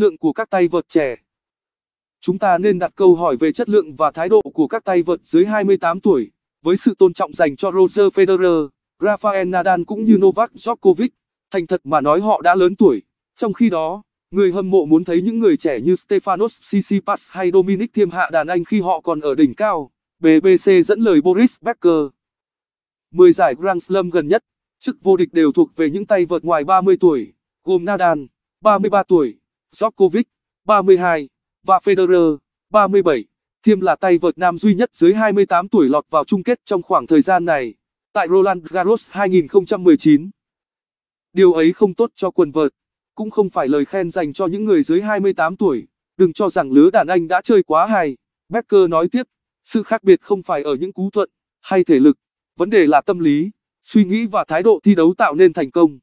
lượng của các tay vợt trẻ. Chúng ta nên đặt câu hỏi về chất lượng và thái độ của các tay vợt dưới 28 tuổi, với sự tôn trọng dành cho Roger Federer, Rafael Nadal cũng như Novak Djokovic, thành thật mà nói họ đã lớn tuổi. Trong khi đó, người hâm mộ muốn thấy những người trẻ như Stefanos Tsitsipas hay Dominic Thiem hạ đàn anh khi họ còn ở đỉnh cao. BBC dẫn lời Boris Becker. 10 giải Grand Slam gần nhất, chức vô địch đều thuộc về những tay vợt ngoài 30 tuổi, gồm Nadal, 33 tuổi, Djokovic 32 và Federer 37. Thiêm là tay vợt nam duy nhất dưới 28 tuổi lọt vào chung kết trong khoảng thời gian này tại Roland Garros 2019. Điều ấy không tốt cho quần vợt, cũng không phải lời khen dành cho những người dưới 28 tuổi, đừng cho rằng lứa đàn anh đã chơi quá hay. Becker nói tiếp, sự khác biệt không phải ở những cú thuận hay thể lực, vấn đề là tâm lý, suy nghĩ và thái độ thi đấu tạo nên thành công.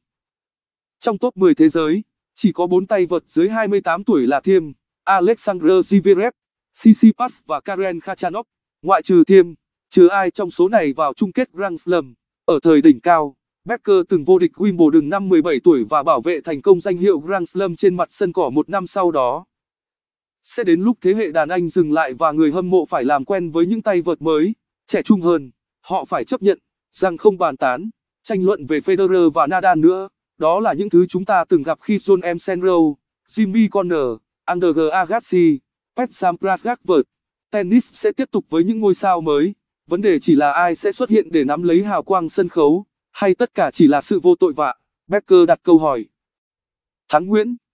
Trong top 10 thế giới, chỉ có bốn tay vợt dưới 28 tuổi là Thiêm, Alexander Zverev, Tsitsipas và Karen Khachanov. Ngoại trừ Thiêm, chưa ai trong số này vào chung kết Grand Slam. Ở thời đỉnh cao, Becker từng vô địch Wimbledon năm 17 tuổi và bảo vệ thành công danh hiệu Grand Slam trên mặt sân cỏ một năm sau đó. Sẽ đến lúc thế hệ đàn anh dừng lại và người hâm mộ phải làm quen với những tay vợt mới, trẻ trung hơn, họ phải chấp nhận rằng không bàn tán, tranh luận về Federer và Nadal nữa. Đó là những thứ chúng ta từng gặp khi John M. Senro, Jimmy Connor, Andrew Agassi, Pet Sampras vượt. Tennis sẽ tiếp tục với những ngôi sao mới. Vấn đề chỉ là ai sẽ xuất hiện để nắm lấy hào quang sân khấu, hay tất cả chỉ là sự vô tội vạ. Becker đặt câu hỏi. Thắng Nguyễn